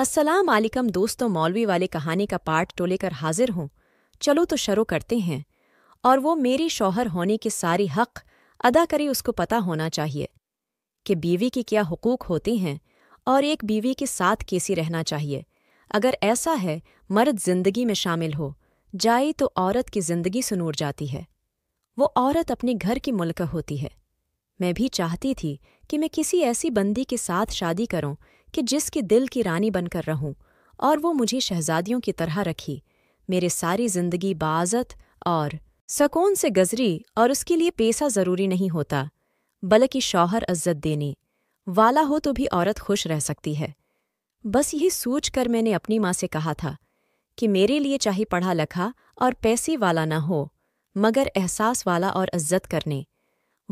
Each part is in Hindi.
अस्सलाम वालेकुम दोस्तों मौलवी वाले कहानी का पार्ट टोले तो कर हाजिर हूँ चलो तो शुरू करते हैं और वो मेरे शौहर होने के सारे हक अदा करे उसको पता होना चाहिए कि बीवी के क्या हुकूक होते हैं और एक बीवी के साथ कैसी रहना चाहिए अगर ऐसा है मर्द जिंदगी में शामिल हो जाए तो औरत की जिंदगी सुनूर जाती है वो औरत अपने घर की मुल्क होती है मैं भी चाहती थी कि मैं किसी ऐसी बंदी के साथ शादी करूं कि जिसके दिल की रानी बनकर रहूं और वो मुझे शहजादियों की तरह रखी मेरे सारी जिंदगी बाज़त और सकून से गजरी और उसके लिए पैसा ज़रूरी नहीं होता बल्कि शौहर इज्जत देने वाला हो तो भी औरत खुश रह सकती है बस यही सोच कर मैंने अपनी माँ से कहा था कि मेरे लिए चाहे पढ़ा लिखा और पैसे वाला ना हो मगर एहसास वाला और इज्जत करने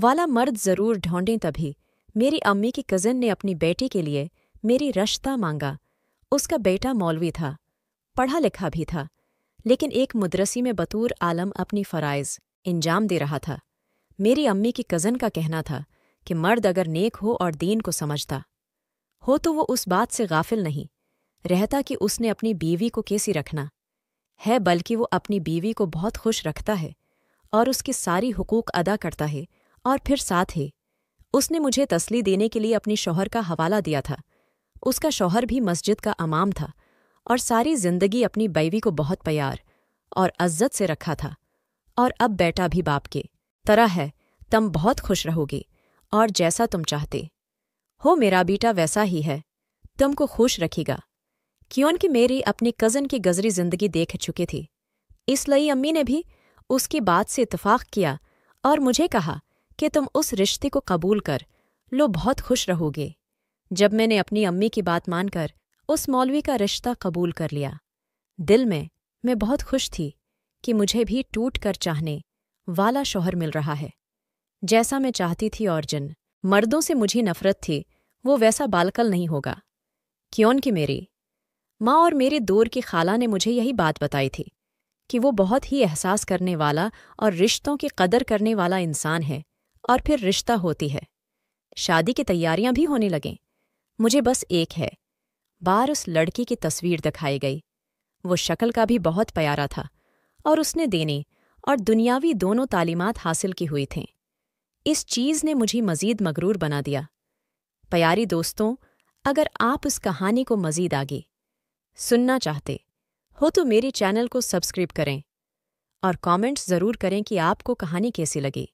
वाला मर्द ज़रूर ढोंडें तभी मेरी अम्मी की कज़न ने अपनी बेटी के लिए मेरी रश्ता मांगा उसका बेटा मौलवी था पढ़ा लिखा भी था लेकिन एक मुदरसी में बतूर आलम अपनी फ़राइज़ इंजाम दे रहा था मेरी अम्मी की कज़न का कहना था कि मर्द अगर नेक हो और दीन को समझता हो तो वो उस बात से गाफिल नहीं रहता कि उसने अपनी बीवी को कैसी रखना है बल्कि वो अपनी बीवी को बहुत खुश रखता है और उसके सारी हुकूक अदा करता है और फिर साथ है उसने मुझे तसली देने के लिए अपने शोहर का हवाला दिया था उसका शौहर भी मस्जिद का अमाम था और सारी जिंदगी अपनी बीवी को बहुत प्यार और अज्जत से रखा था और अब बेटा भी बाप के तरह है तुम बहुत खुश रहोगे और जैसा तुम चाहते हो मेरा बेटा वैसा ही है तुमको खुश रखेगा क्योंकि मेरी अपनी कज़न की गजरी जिंदगी देख चुकी थी इसलिए अम्मी ने भी उसकी बात से इतफ़ाक़ किया और मुझे कहा कि तुम उस रिश्ते को कबूल कर लो बहुत खुश रहोगे जब मैंने अपनी अम्मी की बात मानकर उस मौलवी का रिश्ता कबूल कर लिया दिल में मैं बहुत खुश थी कि मुझे भी टूट कर चाहने वाला शोहर मिल रहा है जैसा मैं चाहती थी और जिन मर्दों से मुझे नफरत थी वो वैसा बालकल नहीं होगा क्यों कि मेरी माँ और मेरे दौर की खाला ने मुझे यही बात बताई थी कि वो बहुत ही एहसास करने वाला और रिश्तों की कदर करने वाला इंसान है और फिर रिश्ता होती है शादी की तैयारियां भी होने लगें मुझे बस एक है बार उस लड़की की तस्वीर दिखाई गई वो शक्ल का भी बहुत प्यारा था और उसने देने और दुनियावी दोनों तालीमात हासिल की हुई थीं इस चीज़ ने मुझे मज़ीद मगरूर बना दिया प्यारी दोस्तों अगर आप उस कहानी को मज़ीद आगे सुनना चाहते हो तो मेरे चैनल को सब्सक्राइब करें और कमेंट्स ज़रूर करें कि आपको कहानी कैसी लगी